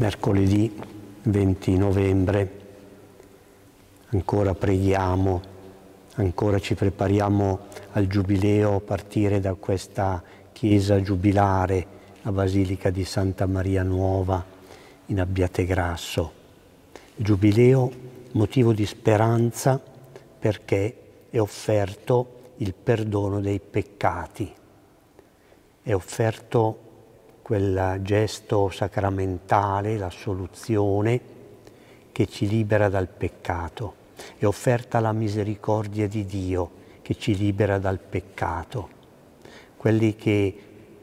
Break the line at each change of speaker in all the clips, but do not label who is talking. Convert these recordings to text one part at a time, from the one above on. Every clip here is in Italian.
mercoledì 20 novembre. Ancora preghiamo, ancora ci prepariamo al giubileo a partire da questa chiesa giubilare, la Basilica di Santa Maria Nuova in Abbiategrasso. Il giubileo motivo di speranza perché è offerto il perdono dei peccati, è offerto il quel gesto sacramentale, l'assoluzione, che ci libera dal peccato. È offerta la misericordia di Dio che ci libera dal peccato. Quelli che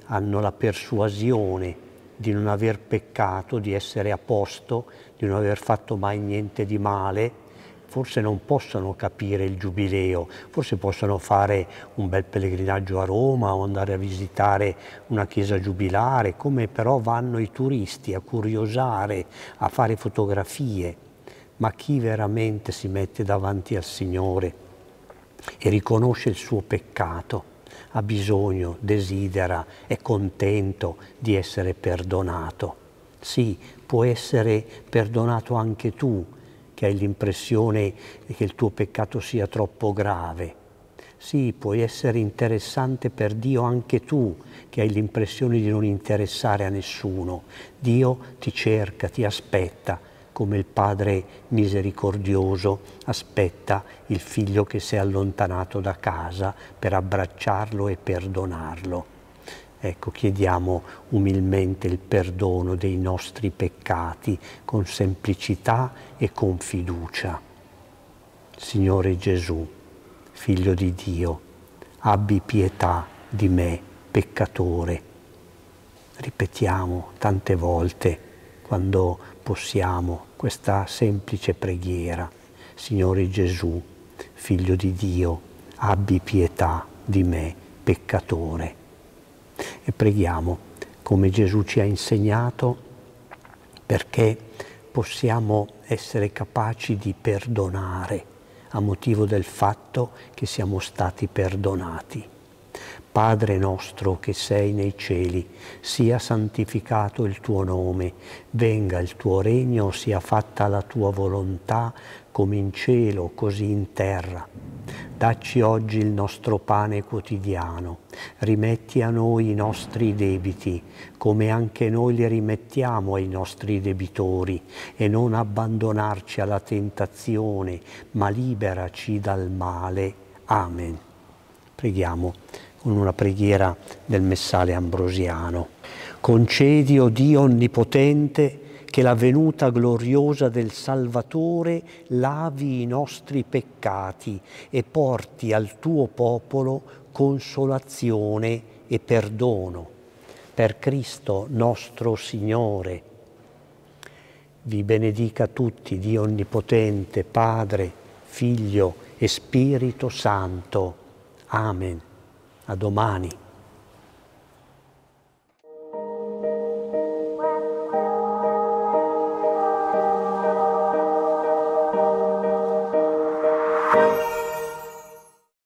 hanno la persuasione di non aver peccato, di essere a posto, di non aver fatto mai niente di male, forse non possono capire il giubileo, forse possono fare un bel pellegrinaggio a Roma o andare a visitare una chiesa giubilare, come però vanno i turisti a curiosare, a fare fotografie. Ma chi veramente si mette davanti al Signore e riconosce il suo peccato, ha bisogno, desidera, è contento di essere perdonato. Sì, può essere perdonato anche tu, che hai l'impressione che il tuo peccato sia troppo grave. Sì, puoi essere interessante per Dio anche tu, che hai l'impressione di non interessare a nessuno. Dio ti cerca, ti aspetta, come il Padre misericordioso aspetta il figlio che si è allontanato da casa per abbracciarlo e perdonarlo. Ecco, chiediamo umilmente il perdono dei nostri peccati con semplicità e con fiducia. Signore Gesù, Figlio di Dio, abbi pietà di me, peccatore. Ripetiamo tante volte quando possiamo questa semplice preghiera. Signore Gesù, Figlio di Dio, abbi pietà di me, peccatore e preghiamo come Gesù ci ha insegnato perché possiamo essere capaci di perdonare a motivo del fatto che siamo stati perdonati. Padre nostro che sei nei cieli, sia santificato il tuo nome, venga il tuo regno, sia fatta la tua volontà, come in cielo, così in terra. Dacci oggi il nostro pane quotidiano, rimetti a noi i nostri debiti, come anche noi li rimettiamo ai nostri debitori, e non abbandonarci alla tentazione, ma liberaci dal male. Amen. Preghiamo con una preghiera del Messale Ambrosiano. Concedi, o oh Dio Onnipotente, che la venuta gloriosa del Salvatore lavi i nostri peccati e porti al tuo popolo consolazione e perdono. Per Cristo nostro Signore. Vi benedica tutti Dio Onnipotente, Padre, Figlio e Spirito Santo. Amen. A domani.